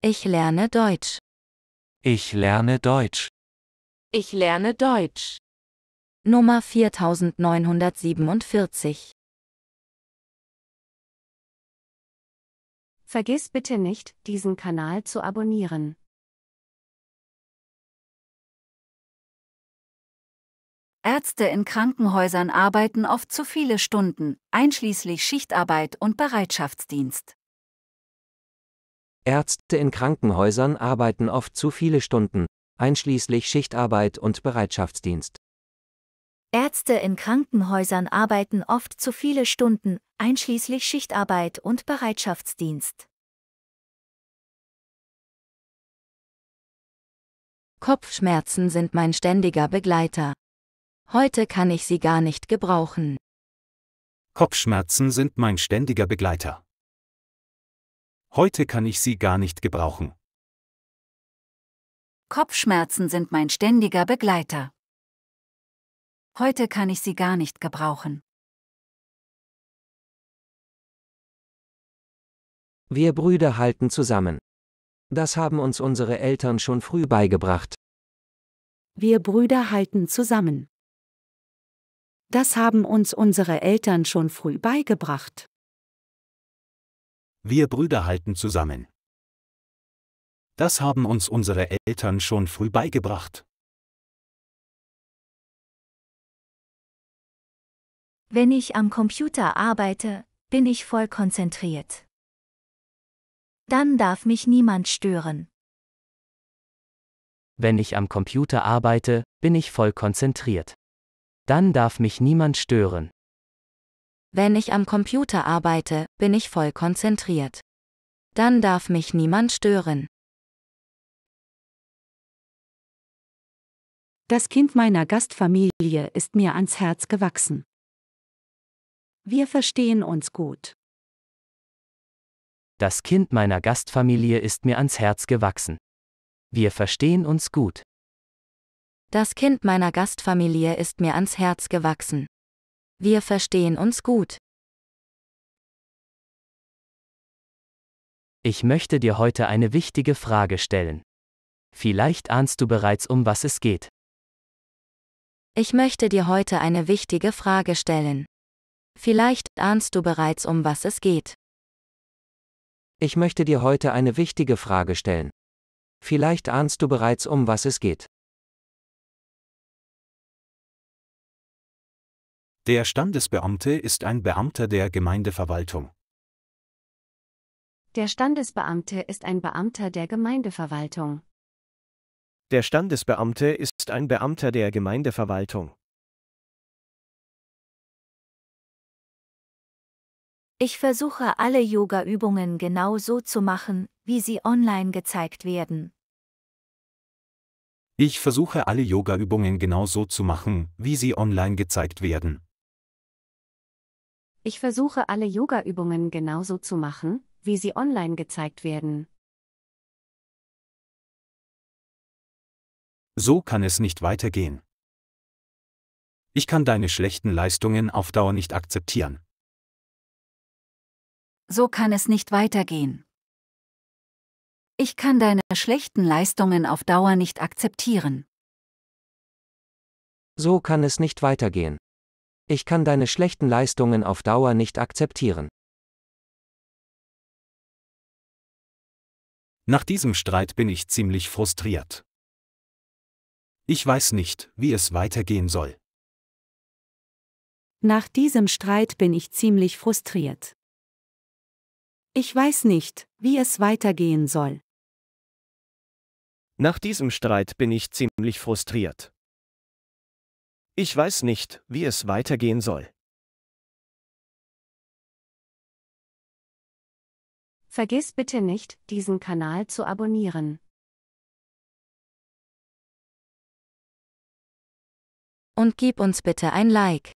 Ich lerne Deutsch. Ich lerne Deutsch. Ich lerne Deutsch. Nummer 4947. Vergiss bitte nicht, diesen Kanal zu abonnieren. Ärzte in Krankenhäusern arbeiten oft zu viele Stunden, einschließlich Schichtarbeit und Bereitschaftsdienst. Ärzte in Krankenhäusern arbeiten oft zu viele Stunden, einschließlich Schichtarbeit und Bereitschaftsdienst. Ärzte in Krankenhäusern arbeiten oft zu viele Stunden, einschließlich Schichtarbeit und Bereitschaftsdienst. Kopfschmerzen sind mein ständiger Begleiter. Heute kann ich sie gar nicht gebrauchen. Kopfschmerzen sind mein ständiger Begleiter. Heute kann ich sie gar nicht gebrauchen. Kopfschmerzen sind mein ständiger Begleiter. Heute kann ich sie gar nicht gebrauchen. Wir Brüder halten zusammen. Das haben uns unsere Eltern schon früh beigebracht. Wir Brüder halten zusammen. Das haben uns unsere Eltern schon früh beigebracht wir Brüder halten zusammen. Das haben uns unsere Eltern schon früh beigebracht. Wenn ich am Computer arbeite, bin ich voll konzentriert. Dann darf mich niemand stören. Wenn ich am Computer arbeite, bin ich voll konzentriert. Dann darf mich niemand stören. Wenn ich am Computer arbeite, bin ich voll konzentriert. Dann darf mich niemand stören. Das Kind meiner Gastfamilie ist mir ans Herz gewachsen. Wir verstehen uns gut. Das Kind meiner Gastfamilie ist mir ans Herz gewachsen. Wir verstehen uns gut. Das Kind meiner Gastfamilie ist mir ans Herz gewachsen. Wir verstehen uns gut. Ich möchte dir heute eine wichtige Frage stellen. Vielleicht ahnst du bereits, um was es geht. Ich möchte dir heute eine wichtige Frage stellen. Vielleicht ahnst du bereits, um was es geht. Ich möchte dir heute eine wichtige Frage stellen. Vielleicht ahnst du bereits, um was es geht. Der Standesbeamte ist ein Beamter der Gemeindeverwaltung. Der Standesbeamte ist ein Beamter der Gemeindeverwaltung. Der Standesbeamte ist ein Beamter der Gemeindeverwaltung. Ich versuche alle Yoga-Übungen genau so zu machen, wie sie online gezeigt werden. Ich versuche alle Yoga-Übungen genau so zu machen, wie sie online gezeigt werden. Ich versuche alle Yoga-Übungen genauso zu machen, wie sie online gezeigt werden. So kann es nicht weitergehen. Ich kann deine schlechten Leistungen auf Dauer nicht akzeptieren. So kann es nicht weitergehen. Ich kann deine schlechten Leistungen auf Dauer nicht akzeptieren. So kann es nicht weitergehen. Ich kann deine schlechten Leistungen auf Dauer nicht akzeptieren. Nach diesem Streit bin ich ziemlich frustriert. Ich weiß nicht, wie es weitergehen soll. Nach diesem Streit bin ich ziemlich frustriert. Ich weiß nicht, wie es weitergehen soll. Nach diesem Streit bin ich ziemlich frustriert. Ich weiß nicht, wie es weitergehen soll. Vergiss bitte nicht, diesen Kanal zu abonnieren. Und gib uns bitte ein Like.